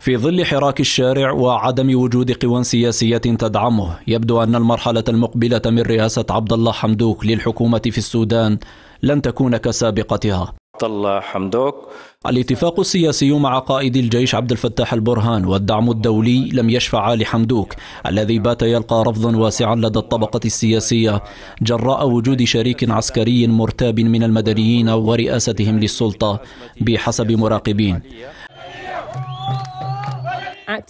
في ظل حراك الشارع وعدم وجود قوى سياسية تدعمه يبدو أن المرحلة المقبلة من رئاسة عبد الله حمدوك للحكومة في السودان لن تكون كسابقتها عبد الله حمدوك الاتفاق السياسي مع قائد الجيش عبد الفتاح البرهان والدعم الدولي لم يشفع لحمدوك الذي بات يلقى رفضا واسعا لدى الطبقة السياسية جراء وجود شريك عسكري مرتاب من المدنيين ورئاستهم للسلطة بحسب مراقبين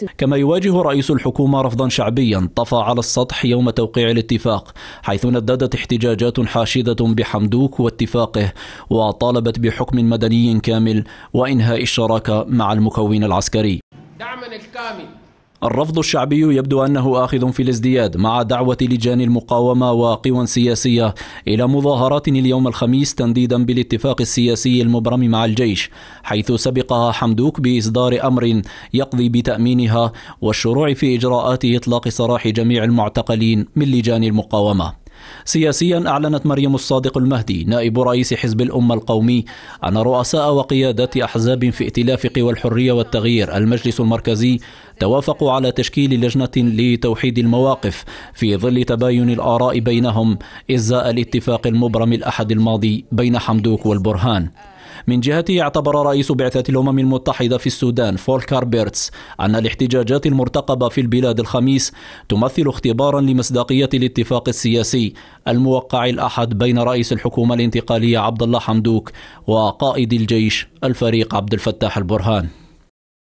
الوقت كما يواجه رئيس الحكومة رفضا شعبيا طفى على السطح يوم توقيع الاتفاق حيث نددت احتجاجات حاشدة بحمدوك واتفاقه وطالبت بحكم مدني كامل وإنهاء الشراكة مع المكون العسكري دعما الكامل الرفض الشعبي يبدو أنه آخذ في الازدياد مع دعوة لجان المقاومة وقوى سياسية إلى مظاهرات اليوم الخميس تنديدا بالاتفاق السياسي المبرم مع الجيش حيث سبقها حمدوك بإصدار أمر يقضي بتأمينها والشروع في إجراءات إطلاق سراح جميع المعتقلين من لجان المقاومة سياسيا أعلنت مريم الصادق المهدي نائب رئيس حزب الأمة القومي أن رؤساء وقيادات أحزاب في ائتلاف قوى الحرية والتغيير المجلس المركزي توافقوا على تشكيل لجنة لتوحيد المواقف في ظل تباين الآراء بينهم إزاء الاتفاق المبرم الأحد الماضي بين حمدوك والبرهان من جهته اعتبر رئيس بعثة الأمم المتحدة في السودان فولكار بيرتس أن الاحتجاجات المرتقبة في البلاد الخميس تمثل اختبارا لمصداقية الاتفاق السياسي الموقع الأحد بين رئيس الحكومة الانتقالية عبد الله حمدوك وقائد الجيش الفريق عبد الفتاح البرهان